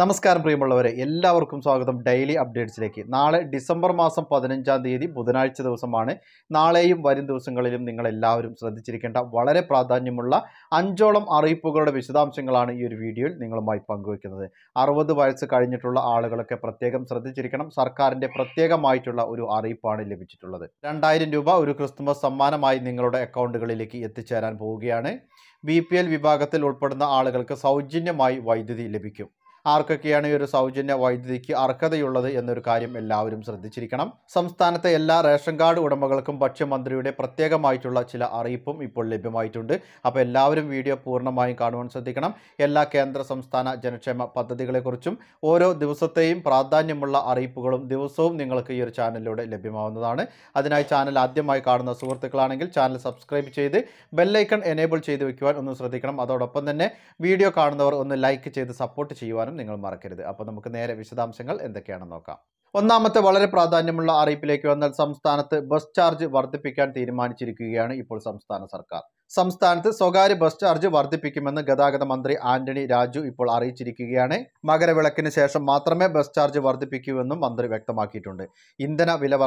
നമസ്കാരം പ്രിയമുള്ളവരെ എല്ലാവർക്കും സ്വാഗതം ഡെയിലി അപ്ഡേറ്റ്സിലേക്ക് നാളെ ഡിസംബർ മാസം പതിനഞ്ചാം തീയതി ബുധനാഴ്ച ദിവസമാണ് നാളെയും വരും ദിവസങ്ങളിലും നിങ്ങൾ എല്ലാവരും ശ്രദ്ധിച്ചിരിക്കേണ്ട വളരെ പ്രാധാന്യമുള്ള അഞ്ചോളം അറിയിപ്പുകളുടെ വിശദാംശങ്ങളാണ് ഈ ഒരു വീഡിയോയിൽ നിങ്ങളുമായി പങ്കുവയ്ക്കുന്നത് അറുപത് വയസ്സ് കഴിഞ്ഞിട്ടുള്ള ആളുകളൊക്കെ പ്രത്യേകം ശ്രദ്ധിച്ചിരിക്കണം സർക്കാരിൻ്റെ പ്രത്യേകമായിട്ടുള്ള ഒരു അറിയിപ്പാണ് ലഭിച്ചിട്ടുള്ളത് രണ്ടായിരം രൂപ ഒരു ക്രിസ്തുമസ് സമ്മാനമായി നിങ്ങളുടെ അക്കൗണ്ടുകളിലേക്ക് എത്തിച്ചേരാൻ പോവുകയാണ് ബി വിഭാഗത്തിൽ ഉൾപ്പെടുന്ന ആളുകൾക്ക് സൗജന്യമായി വൈദ്യുതി ലഭിക്കും ആർക്കൊക്കെയാണ് ഈ ഒരു സൗജന്യ വൈദ്യുതിക്ക് അർഹതയുള്ളത് എന്നൊരു കാര്യം എല്ലാവരും ശ്രദ്ധിച്ചിരിക്കണം സംസ്ഥാനത്തെ എല്ലാ റേഷൻ കാർഡ് ഉടമകൾക്കും ഭക്ഷ്യമന്ത്രിയുടെ പ്രത്യേകമായിട്ടുള്ള ചില അറിയിപ്പും ഇപ്പോൾ ലഭ്യമായിട്ടുണ്ട് അപ്പോൾ എല്ലാവരും വീഡിയോ പൂർണ്ണമായും കാണുവാൻ ശ്രദ്ധിക്കണം എല്ലാ കേന്ദ്ര സംസ്ഥാന ജനക്ഷേമ പദ്ധതികളെക്കുറിച്ചും ഓരോ ദിവസത്തെയും പ്രാധാന്യമുള്ള അറിയിപ്പുകളും ദിവസവും നിങ്ങൾക്ക് ഈ ഒരു ചാനലിലൂടെ ലഭ്യമാവുന്നതാണ് അതിനായി ചാനൽ ആദ്യമായി കാണുന്ന സുഹൃത്തുക്കളാണെങ്കിൽ ചാനൽ സബ്സ്ക്രൈബ് ചെയ്ത് ബെല്ലൈക്കൺ എനേബിൾ ചെയ്ത് വെക്കുവാൻ ഒന്ന് ശ്രദ്ധിക്കണം അതോടൊപ്പം തന്നെ വീഡിയോ കാണുന്നവർ ഒന്ന് ലൈക്ക് ചെയ്ത് സപ്പോർട്ട് ചെയ്യുവാനും ചെയ്യാനും നിങ്ങൾ മറക്കരുത് അപ്പോൾ നമുക്ക് നേരെ വിശദാംശങ്ങൾ എന്തൊക്കെയാണെന്ന് നോക്കാം ഒന്നാമത്തെ വളരെ പ്രാധാന്യമുള്ള അറിയിപ്പിലേക്ക് വന്നാൽ സംസ്ഥാനത്ത് ബസ് ചാർജ് വർദ്ധിപ്പിക്കാൻ തീരുമാനിച്ചിരിക്കുകയാണ് ഇപ്പോൾ സംസ്ഥാന സർക്കാർ സംസ്ഥാനത്ത് സ്വകാര്യ ബസ് ചാർജ് വർദ്ധിപ്പിക്കുമെന്ന് ഗതാഗത മന്ത്രി ആന്റണി രാജു ഇപ്പോൾ അറിയിച്ചിരിക്കുകയാണ് മകരവിളക്കിന് ശേഷം മാത്രമേ ബസ് ചാർജ് വർദ്ധിപ്പിക്കൂവെന്നും മന്ത്രി വ്യക്തമാക്കിയിട്ടുണ്ട് ഇന്ധന വില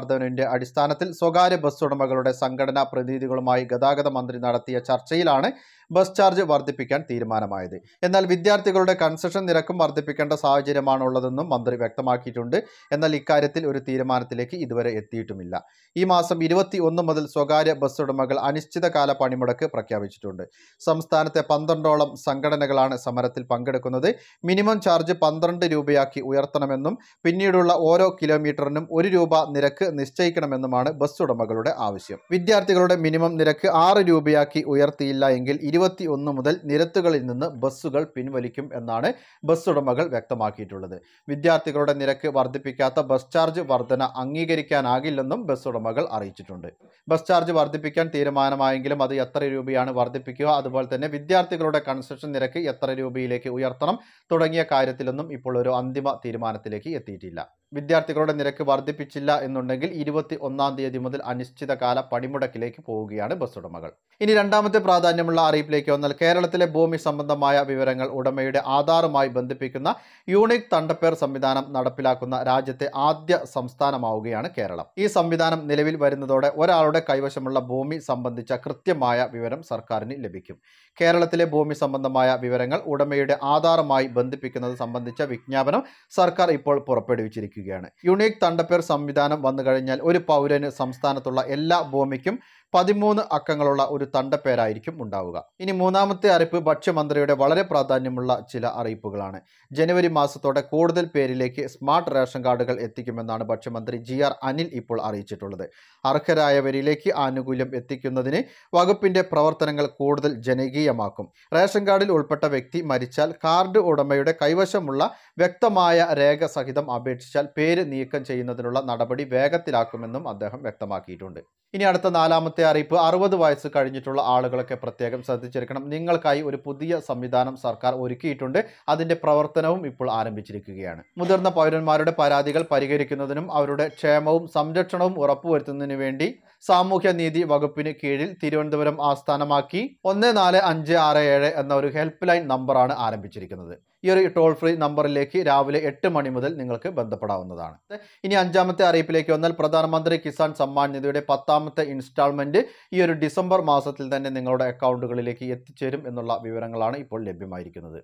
അടിസ്ഥാനത്തിൽ സ്വകാര്യ ബസ് ഉടമകളുടെ സംഘടനാ പ്രതിനിധികളുമായി ഗതാഗത മന്ത്രി നടത്തിയ ചർച്ചയിലാണ് ബസ് ചാർജ് വർദ്ധിപ്പിക്കാൻ തീരുമാനമായത് എന്നാൽ വിദ്യാർത്ഥികളുടെ കൺസെഷൻ നിരക്കും വർദ്ധിപ്പിക്കേണ്ട സാഹചര്യമാണുള്ളതെന്നും മന്ത്രി വ്യക്തമാക്കിയിട്ടുണ്ട് എന്നാൽ ഇക്കാര്യത്തിൽ ഒരു തീരുമാനത്തിലേക്ക് ഇതുവരെ എത്തിയിട്ടുമില്ല ഈ മാസം ഇരുപത്തി മുതൽ സ്വകാര്യ ബസ് ഉടമകൾ അനിശ്ചിതകാല പണിമുടക്ക് പ്രഖ്യാപിച്ചിട്ടുണ്ട് സംസ്ഥാനത്തെ പന്ത്രണ്ടോളം സംഘടനകളാണ് സമരത്തിൽ പങ്കെടുക്കുന്നത് മിനിമം ചാർജ് പന്ത്രണ്ട് രൂപയാക്കി ഉയർത്തണമെന്നും പിന്നീടുള്ള ഓരോ കിലോമീറ്ററിനും ഒരു രൂപ നിരക്ക് നിശ്ചയിക്കണമെന്നുമാണ് ബസ് ഉടമകളുടെ ആവശ്യം വിദ്യാർത്ഥികളുടെ മിനിമം നിരക്ക് ആറ് രൂപയാക്കി ഉയർത്തിയില്ല എങ്കിൽ ഇരുപത്തി ഒന്ന് മുതൽ നിരത്തുകളിൽ നിന്ന് ബസ്സുകൾ പിൻവലിക്കും എന്നാണ് ബസ് ഉടമകൾ വ്യക്തമാക്കിയിട്ടുള്ളത് വിദ്യാർത്ഥികളുടെ നിരക്ക് വർദ്ധിപ്പിക്കാത്ത ബസ് ചാർജ് വർധന അംഗീകരിക്കാനാകില്ലെന്നും ബസ് ഉടമകൾ അറിയിച്ചിട്ടുണ്ട് ബസ് ചാർജ് വർദ്ധിപ്പിക്കാൻ തീരുമാനമായെങ്കിലും അത് എത്ര രൂപ രൂപയാണ് വർദ്ധിപ്പിക്കുക അതുപോലെ തന്നെ വിദ്യാർത്ഥികളുടെ കൺസെഷൻ നിരക്ക് എത്ര രൂപയിലേക്ക് ഉയർത്തണം തുടങ്ങിയ കാര്യത്തിലൊന്നും ഇപ്പോൾ ഒരു അന്തിമ തീരുമാനത്തിലേക്ക് എത്തിയിട്ടില്ല വിദ്യാർത്ഥികളുടെ നിരക്ക് വർദ്ധിപ്പിച്ചില്ല എന്നുണ്ടെങ്കിൽ ഇരുപത്തി ഒന്നാം തീയതി മുതൽ അനിശ്ചിതകാല പണിമുടക്കിലേക്ക് പോവുകയാണ് ബസ് ഉടമകൾ ഇനി രണ്ടാമത്തെ പ്രാധാന്യമുള്ള അറിയിപ്പിലേക്ക് വന്നാൽ കേരളത്തിലെ ഭൂമി സംബന്ധമായ വിവരങ്ങൾ ഉടമയുടെ ആധാറുമായി ബന്ധിപ്പിക്കുന്ന യൂണിക് തണ്ടപ്പേർ സംവിധാനം നടപ്പിലാക്കുന്ന രാജ്യത്തെ ആദ്യ സംസ്ഥാനമാവുകയാണ് കേരളം ഈ സംവിധാനം നിലവിൽ വരുന്നതോടെ ഒരാളുടെ കൈവശമുള്ള ഭൂമി സംബന്ധിച്ച കൃത്യമായ വിവരം സർക്കാരിന് ലഭിക്കും കേരളത്തിലെ ഭൂമി സംബന്ധമായ വിവരങ്ങൾ ഉടമയുടെ ആധാറുമായി ബന്ധിപ്പിക്കുന്നത് സംബന്ധിച്ച വിജ്ഞാപനം സർക്കാർ ഇപ്പോൾ പുറപ്പെടുവിച്ചിരിക്കും ഉപയോഗിക്കുകയാണ് യുണീക് തണ്ടപ്പേർ സംവിധാനം വന്നു കഴിഞ്ഞാൽ ഒരു പൗരന് സംസ്ഥാനത്തുള്ള എല്ലാ ഭൂമിക്കും പതിമൂന്ന് അക്കങ്ങളുള്ള ഒരു തണ്ടപ്പേരായിരിക്കും ഉണ്ടാവുക ഇനി മൂന്നാമത്തെ അറിയിപ്പ് ഭക്ഷ്യമന്ത്രിയുടെ വളരെ പ്രാധാന്യമുള്ള ചില അറിയിപ്പുകളാണ് ജനുവരി മാസത്തോടെ കൂടുതൽ പേരിലേക്ക് സ്മാർട്ട് റേഷൻ കാർഡുകൾ എത്തിക്കുമെന്നാണ് ഭക്ഷ്യമന്ത്രി ജി ആർ അനിൽ ഇപ്പോൾ അറിയിച്ചിട്ടുള്ളത് അർഹരായവരിലേക്ക് ആനുകൂല്യം എത്തിക്കുന്നതിന് വകുപ്പിന്റെ പ്രവർത്തനങ്ങൾ കൂടുതൽ ജനകീയമാക്കും റേഷൻ കാർഡിൽ ഉൾപ്പെട്ട വ്യക്തി മരിച്ചാൽ കാർഡ് ഉടമയുടെ കൈവശമുള്ള വ്യക്തമായ രേഖ സഹിതം അപേക്ഷിച്ചാൽ കഴിഞ്ഞാൽ പേര് നീക്കം ചെയ്യുന്നതിനുള്ള നടപടി വേഗത്തിലാക്കുമെന്നും അദ്ദേഹം വ്യക്തമാക്കിയിട്ടുണ്ട് ഇനി അടുത്ത നാലാമത്തെ അറിയിപ്പ് അറുപത് വയസ്സ് കഴിഞ്ഞിട്ടുള്ള ആളുകളൊക്കെ പ്രത്യേകം ശ്രദ്ധിച്ചിരിക്കണം നിങ്ങൾക്കായി ഒരു പുതിയ സംവിധാനം സർക്കാർ ഒരുക്കിയിട്ടുണ്ട് അതിന്റെ പ്രവർത്തനവും ഇപ്പോൾ ആരംഭിച്ചിരിക്കുകയാണ് മുതിർന്ന പൗരന്മാരുടെ പരാതികൾ പരിഹരിക്കുന്നതിനും അവരുടെ ക്ഷേമവും സംരക്ഷണവും ഉറപ്പുവരുത്തുന്നതിനു വേണ്ടി സാമൂഹ്യനീതി വകുപ്പിന് കീഴിൽ തിരുവനന്തപുരം ആസ്ഥാനമാക്കി ഒന്ന് നാല് അഞ്ച് ആറ് ഏഴ് എന്ന ഒരു ഹെൽപ്പ് ലൈൻ നമ്പറാണ് ആരംഭിച്ചിരിക്കുന്നത് ഈ ഒരു ടോൾ ഫ്രീ നമ്പറിലേക്ക് രാവിലെ എട്ട് മണി മുതൽ നിങ്ങൾക്ക് ബന്ധപ്പെടാവുന്നതാണ് ഇനി അഞ്ചാമത്തെ അറിയിപ്പിലേക്ക് വന്നാൽ പ്രധാനമന്ത്രി കിസാൻ സമ്മാൻ നിധിയുടെ പത്താമത്തെ ഇൻസ്റ്റാൾമെന്റ് ഈ ഒരു ഡിസംബർ മാസത്തിൽ തന്നെ നിങ്ങളുടെ അക്കൗണ്ടുകളിലേക്ക് എത്തിച്ചേരും എന്നുള്ള വിവരങ്ങളാണ് ഇപ്പോൾ ലഭ്യമായിരിക്കുന്നത്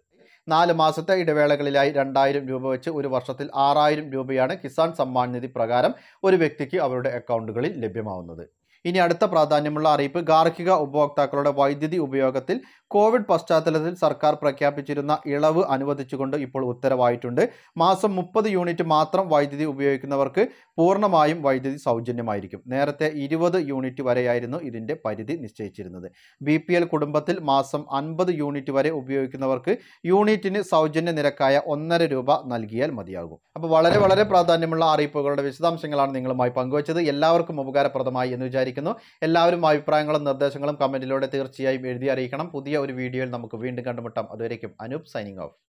നാല് മാസത്തെ ഇടവേളകളിലായി രണ്ടായിരം രൂപ വെച്ച് ഒരു വർഷത്തിൽ ആറായിരം രൂപയാണ് കിസാൻ സമ്മാൻ നിധി പ്രകാരം ഒരു വ്യക്തിക്ക് അവരുടെ അക്കൗണ്ടുകളിൽ ലഭ്യമാവുന്നത് ഇനി അടുത്ത പ്രാധാന്യമുള്ള അറിയിപ്പ് ഗാർഹിക ഉപഭോക്താക്കളുടെ വൈദ്യുതി ഉപയോഗത്തിൽ കോവിഡ് പശ്ചാത്തലത്തിൽ സർക്കാർ പ്രഖ്യാപിച്ചിരുന്ന ഇളവ് അനുവദിച്ചുകൊണ്ട് ഇപ്പോൾ ഉത്തരവായിട്ടുണ്ട് മാസം മുപ്പത് യൂണിറ്റ് മാത്രം വൈദ്യുതി ഉപയോഗിക്കുന്നവർക്ക് പൂർണ്ണമായും വൈദ്യുതി സൗജന്യമായിരിക്കും നേരത്തെ ഇരുപത് യൂണിറ്റ് വരെയായിരുന്നു ഇതിൻ്റെ പരിധി നിശ്ചയിച്ചിരുന്നത് ബി കുടുംബത്തിൽ മാസം അൻപത് യൂണിറ്റ് വരെ ഉപയോഗിക്കുന്നവർക്ക് യൂണിറ്റിന് സൗജന്യ നിരക്കായ ഒന്നര രൂപ നൽകിയാൽ മതിയാകും അപ്പോൾ വളരെ വളരെ പ്രാധാന്യമുള്ള അറിയിപ്പുകളുടെ വിശദാംശങ്ങളാണ് നിങ്ങളുമായി പങ്കുവച്ചത് എല്ലാവർക്കും ഉപകാരപ്രദമായി എന്ന് വിചാരിക്കും വിചാരിക്കുന്നു എല്ലാവരും അഭിപ്രായങ്ങളും നിർദ്ദേശങ്ങളും കമൻറ്റിലൂടെ തീർച്ചയായും എഴുതി അറിയിക്കണം പുതിയ ഒരു വീഡിയോയിൽ നമുക്ക് വീണ്ടും കണ്ടുമുട്ടാം അതുവരേക്കും അനൂപ് സൈനിങ് ഓഫ്